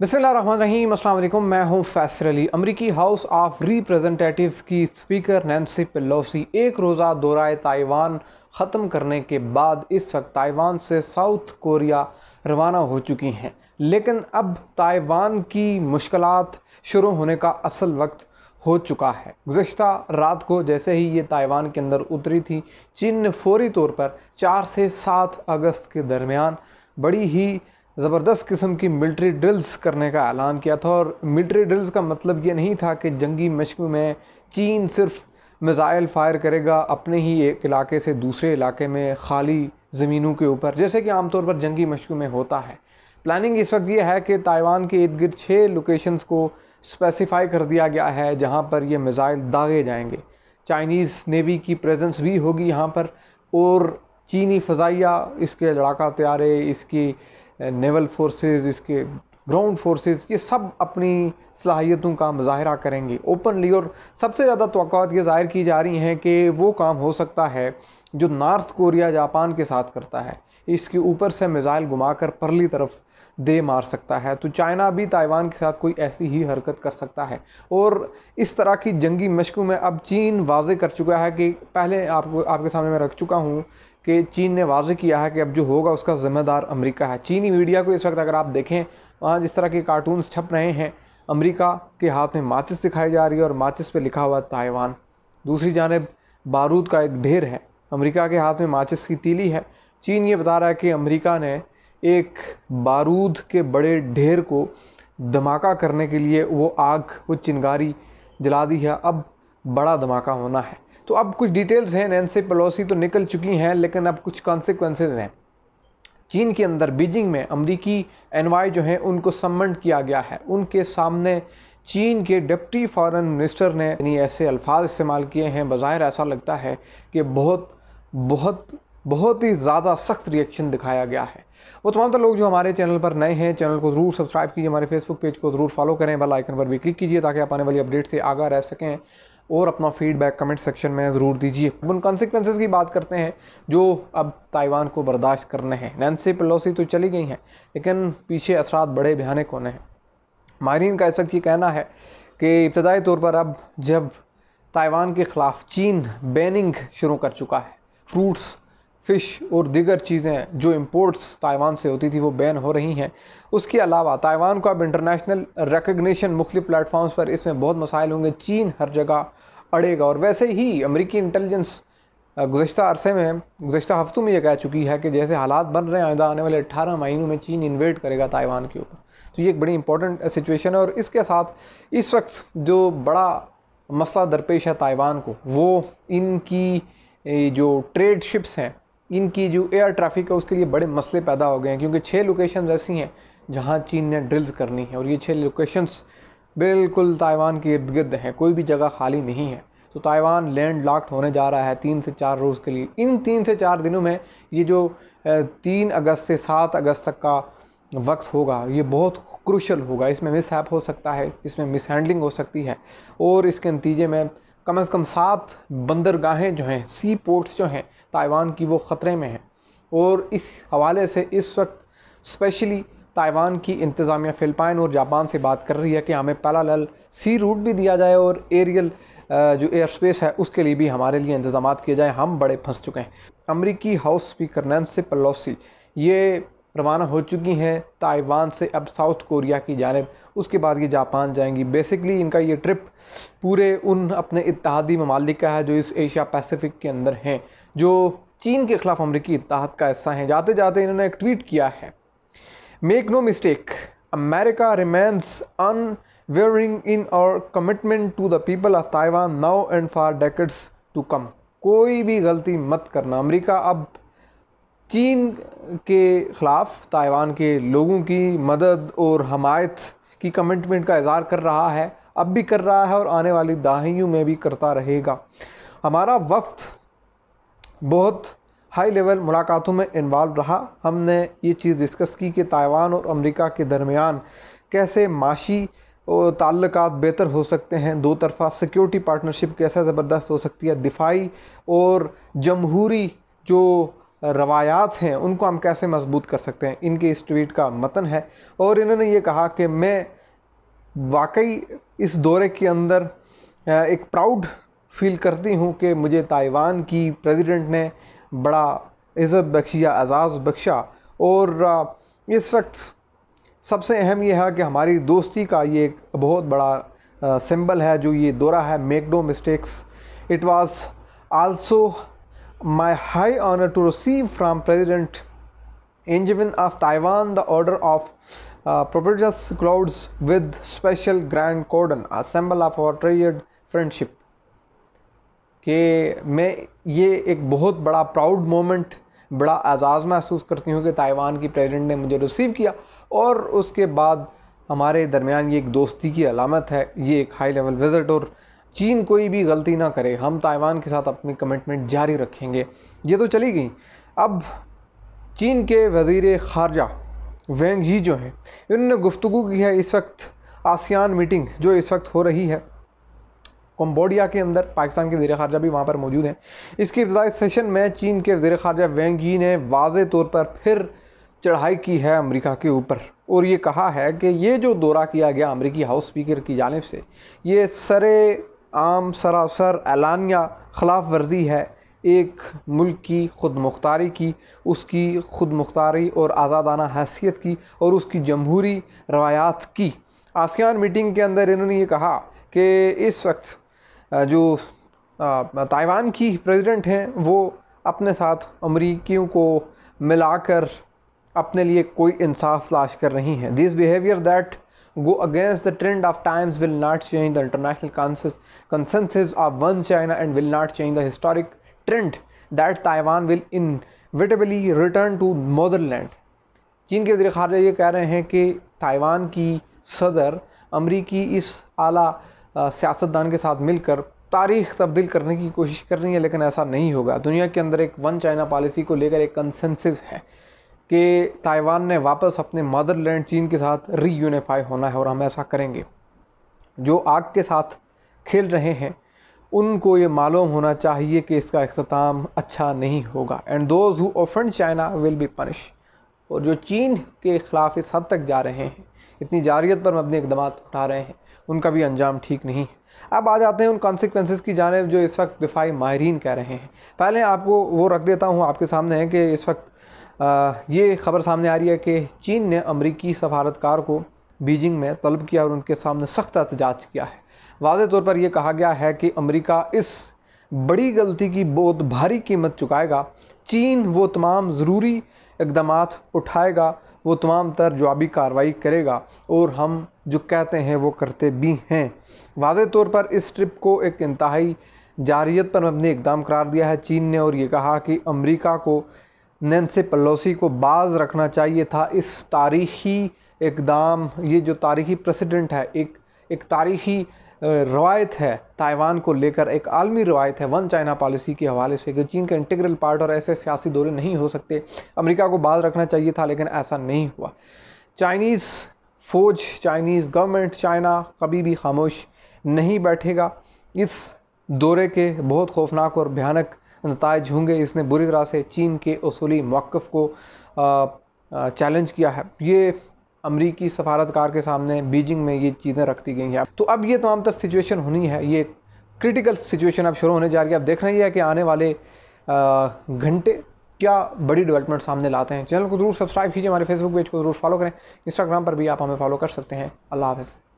बिसमीम मैं हूं फैसर अली अमरीकी हाउस ऑफ रिप्रेजेंटेटिव्स की स्पीकर नैन्सी पेलोसी एक रोज़ा दौरा ताइवान ख़त्म करने के बाद इस वक्त ताइवान से साउथ कोरिया रवाना हो चुकी हैं लेकिन अब ताइवान की मुश्किल शुरू होने का असल वक्त हो चुका है गुज्त रात को जैसे ही ये ताइवान के अंदर उतरी थी चीन ने फौरी तौर पर चार से सात अगस्त के दरमियान बड़ी ही ज़बरदस्त किस्म की मिलिट्री ड्रिल्स करने का ऐलान किया था और मिलिट्री ड्रिल्स का मतलब ये नहीं था कि जंगी मशकों में चीन सिर्फ मिज़ाइल फायर करेगा अपने ही एक इलाके से दूसरे इलाके में खाली ज़मीनों के ऊपर जैसे कि आमतौर पर जंगी मशकों में होता है प्लानिंग इस वक्त ये है कि ताइवान के इर्द गिर्द छः लोकेशनस को स्पेसिफाई कर दिया गया है जहाँ पर ये मिज़ाइल दागे जाएंगे चाइनीज़ नेवी की प्रेजेंस भी होगी यहाँ पर और चीनी फ़जाइया इसके लड़ाका त्यारे इसकी नेवल फोर्सेस इसके ग्राउंड फोर्सेस ये सब अपनी सलाहियतों का मुजाहरा करेंगे ओपनली और सबसे ज़्यादा तो ये ज़ाहिर की जा रही हैं कि वो काम हो सकता है जो नॉर्थ कोरिया जापान के साथ करता है इसके ऊपर से मिज़ाइल घुमा कर परली तरफ दे मार सकता है तो चाइना भी ताइवान के साथ कोई ऐसी ही हरकत कर सकता है और इस तरह की जंगी मशकों में अब चीन वाजे कर चुका है कि पहले आपको आपके सामने मैं रख चुका हूँ कि चीन ने वाजे किया है कि अब जो होगा उसका ज़िम्मेदार अमरीका है चीनी मीडिया को इस वक्त अगर आप देखें वहाँ जिस तरह के कार्टून्स छप रहे हैं अमेरिका के हाथ में माचिस दिखाई जा रही है और माचिस पे लिखा हुआ ताइवान दूसरी जानब बारूद का एक ढेर है अमेरिका के हाथ में माचिस की तीली है चीन ये बता रहा है कि अमरीका ने एक बारूद के बड़े ढेर को धमाका करने के लिए वो आग वो चिंगारी जला दी है अब बड़ा धमाका होना है तो अब कुछ डिटेल्स हैं से पलोसी तो निकल चुकी हैं लेकिन अब कुछ कॉन्सिक्वेंसेज हैं चीन के अंदर बीजिंग में अमरीकी एनवाई जो हैं उनको सम्मन किया गया है उनके सामने चीन के डिप्टी फॉरेन मिनिस्टर ने यानी ऐसे अल्फाज इस्तेमाल किए हैं बज़ाहिर ऐसा लगता है कि बहुत बहुत बहुत ही ज़्यादा सख्त रिएक्शन दिखाया गया है वो तमाम तो लोग जो हमारे चैनल पर नए हैं चैनल को ज़रूर सब्सक्राइब कीजिए हमारे फेसबुक पेज को ज़रूर फॉलो करें बेल आइकन पर भी क्लिक कीजिए ताकि आप आने वाली अपडेट से आगा रह सकें और अपना फीडबैक कमेंट सेक्शन में ज़रूर दीजिए उन कॉन्सिक्वेंसेज की बात करते हैं जो अब ताइवान को बर्दाश्त करने हैं नैन्सी पलोसी तो चली गई हैं लेकिन पीछे असरात बड़े भयानक होने हैं माहरीन का इस वक्त ये कहना है कि इब्तदाई तौर पर अब जब ताइवान के ख़िलाफ़ चीन बैनिंग शुरू कर चुका है फ्रूट्स फ़िश और दीगर चीज़ें जो इम्पोर्ट्स ताइवान से होती थी वो बैन हो रही हैं उसके अलावा ताइवान को अब इंटरनेशनल रिकगनीशन मुख्तु प्लेटफॉर्म्स पर इसमें बहुत मसाइल होंगे चीन हर जगह अड़ेगा और वैसे ही अमरीकी इंटेलिजेंस गुज्त अरसे में गुज्त हफ्तों में ये कह चुकी है कि जैसे हालात बन रहे हैं आइंदा आने वाले अट्ठारह महीनों में चीन इन्वेट करेगा ताइवान के ऊपर तो ये एक बड़ी इंपॉर्टेंट सिचुएशन है और इसके साथ इस वक्त जो बड़ा मसला दरपेश है ताइवान को वो इनकी जो ट्रेड शिप्स हैं इनकी जो एयर ट्रैफिक है उसके लिए बड़े मसले पैदा हो गए हैं क्योंकि छः लोकेशन ऐसी हैं जहाँ चीन ने ड्रिल्स करनी है और ये छः लोकेशंस बिल्कुल ताइवान के इर्द गिर्द हैं कोई भी जगह खाली नहीं है तो ताइवान लैंड लॉक्ड होने जा रहा है तीन से चार रोज़ के लिए इन तीन से चार दिनों में ये जो तीन अगस्त से सात अगस्त तक का वक्त होगा ये बहुत क्रूशल होगा इसमें मिसहैप हो सकता है इसमें मिसहैंडलिंग हो सकती है और इसके नतीजे में कम अज़ कम सात बंदरगाहें जो हैं सी पोर्ट्स जो हैं ताइवान की वो ख़तरे में हैं और इस हवाले से इस वक्त स्पेशली ताइवान की इंतज़ामिया फ़िलपाइन और जापान से बात कर रही है कि हमें लल सी रूट भी दिया जाए और एरियल जो एयर स्पेस है उसके लिए भी हमारे लिए इंतजाम किए जाएँ हम बड़े फंस चुके हैं अमरीकी हाउस स्पीकर नैन्सी पलोसी ये रवाना हो चुकी हैं ताइवान से अब साउथ कोरिया की जानब उसके बाद ये जापान जाएंगी बेसिकली इनका ये ट्रिप पूरे उन अपने इतिहादी ममालिक का है जो इस एशिया पैसिफिक के अंदर हैं जो चीन के ख़िलाफ़ अमरीकी इतिहाद का हिस्सा हैं जाते जाते इन्होंने एक ट्वीट किया है make no mistake America unwavering in our commitment to the people of Taiwan now and for decades to come कोई भी गलती मत करना अमेरिका अब चीन के ख़िलाफ़ ताइवान के लोगों की मदद और हमायत की कमिटमेंट का इजहार कर रहा है अब भी कर रहा है और आने वाली दहाइयों में भी करता रहेगा हमारा वक्त बहुत हाई लेवल मुलाकातों में इन्वॉल्व रहा हमने ये चीज़ डिस्कस की कि ताइवान और अमेरिका के दरमियान कैसे माशी और ताल्लुक बेहतर हो सकते हैं दो तरफा सिक्योरिटी पार्टनरशिप कैसे ज़बरदस्त हो सकती है दिफाई और जमहूरी जो रवायात हैं उनको हम कैसे मजबूत कर सकते हैं इनके इस ट्वीट का मतन है और इन्होंने ये कहा कि मैं वाकई इस दौरे के अंदर एक प्राउड फील करती हूँ कि मुझे ताइवान की प्रेसिडेंट ने बड़ा इज़्ज़त बख्शी या एजाज़ बख्शा और इस वक्त सबसे अहम यह है कि हमारी दोस्ती का ये एक बहुत बड़ा सिंबल है जो ये दौरा है make no mistakes it was also my high honor to receive from President Angevin of Taiwan the Order of uh, Propitious Clouds with special grand cordon, a symbol of our treasured friendship. कि मैं ये एक बहुत बड़ा proud moment बड़ा एजाज़ महसूस करती हूँ कि ताइवान की प्रेसिडेंट ने मुझे रिसीव किया और उसके बाद हमारे दरमियान ये एक दोस्ती की अलामत है ये एक हाई लेवल विज़िट और चीन कोई भी गलती ना करे हम ताइवान के साथ अपनी कमिटमेंट जारी रखेंगे ये तो चली गई अब चीन के वजीर खारजा वेंग जी जो हैं इन्होंने गुफ्तु की है इस वक्त आसियान मीटिंग जो इस वक्त हो रही है कम्बोडिया के अंदर पाकिस्तान के वजी खारजा भी वहाँ पर मौजूद हैं इसके इब्तदाई सेशन में चीन के वजी खारजा वेंग जी ने वाज तौर पर फिर चढ़ाई की है अमेरिका के ऊपर और ये कहा है कि ये जो दौरा किया गया अमरीकी हाउस स्पीकर की जानब से ये सरे आम सरासर एलानिया खिलाफ वर्जी है एक मुल्क की ख़ुद मुख्तारी की उसकी ख़ुद मुख्तारी और आज़ादाना हैसियत की और उसकी जमहूरी रवायात की आसियान मीटिंग के अंदर इन्होंने ये कहा कि इस वक्त जो ताइवान की प्रेसिडेंट हैं वो अपने साथ अमरीकियों को मिलाकर अपने लिए कोई इंसाफ तलाश कर रही हैं this behaviour that go against the trend of times will not change the international consensus consensus of one China and will not change the historic trend that Taiwan will inevitably return to motherland. चीन के वजी खारजा ये कह रहे हैं कि Taiwan की सदर अमरीकी इस आला सियासतदान के साथ मिलकर तारीख तब्दील करने की कोशिश कर रही है लेकिन ऐसा नहीं होगा दुनिया के अंदर एक वन चाइना पॉलिसी को लेकर एक कंसेंसिस है कि ताइवान ने वापस अपने मदरलैंड चीन के साथ रीयूनिफाई होना है और हम ऐसा करेंगे जो आग के साथ खेल रहे हैं उनको ये मालूम होना चाहिए कि इसका अख्ताम अच्छा नहीं होगा and those who offend China will be punish और जो चीन के ख़िलाफ़ इस हद तक जा रहे हैं इतनी जारियत पर अपने इकदाम उठा रहे हैं उनका भी अंजाम ठीक नहीं है अब आ जाते हैं उन कॉन्सिक्वेंसेस की जानब जो इस वक्त दिफाई माहरीन कह रहे हैं पहले आपको वो रख देता हूँ आपके सामने है कि इस वक्त ये खबर सामने आ रही है कि चीन ने अमरीकी सफारतकार को बीजिंग में तलब किया और उनके सामने सख्त एहतजाज किया है वाज तौर पर यह कहा गया है कि अमरीका इस बड़ी गलती की बहुत भारी कीमत चुकाएगा चीन वो तमाम ज़रूरी इकदाम उठाएगा वो तमाम तर जवाबी कार्रवाई करेगा और हम जो कहते हैं वो करते भी हैं वाज तौर पर इस ट्रिप को एक इंतहाई जारियत पर अपने इकदाम करार दिया है चीन ने और ये कहा कि अमरीका को नैन्से पलोसी को बाज रखना चाहिए था इस तारीखी इकदाम ये जो तारीखी प्रेसिडेंट है एक एक तारीखी रवायत है ताइवान को लेकर एक आलमी रवायत है वन चाइना पॉलिसी के हवाले से कि चीन का इंटीग्रल पार्ट और ऐसे सियासी दौरे नहीं हो सकते अमेरिका को बाज रखना चाहिए था लेकिन ऐसा नहीं हुआ चाइनीज़ फ़ौज चाइनीज़ गवर्नमेंट चाइना कभी भी खामोश नहीं बैठेगा इस दौरे के बहुत खौफनाक और भयानक नतज होंगे इसने बुरी तरह से चीन के असूली मौक़ को चैलेंज किया है ये अमरीकी सफारतकार के सामने बीजिंग में ये चीज़ें रखती गई हैं तो अब ये तमाम तर सिचुएशन होनी है ये क्रिटिकल सिचुएशन अब शुरू होने जा रही है अब देख रहे हैं कि आने वाले घंटे क्या बड़ी डेवलपमेंट सामने लाते हैं चैनल को ज़रूर सब्सक्राइब कीजिए हमारे फेसबुक पेज को ज़रूर फॉलो करें इंस्टाग्राम पर भी आप हमें फॉलो कर सकते हैं अल्लाह हाफ़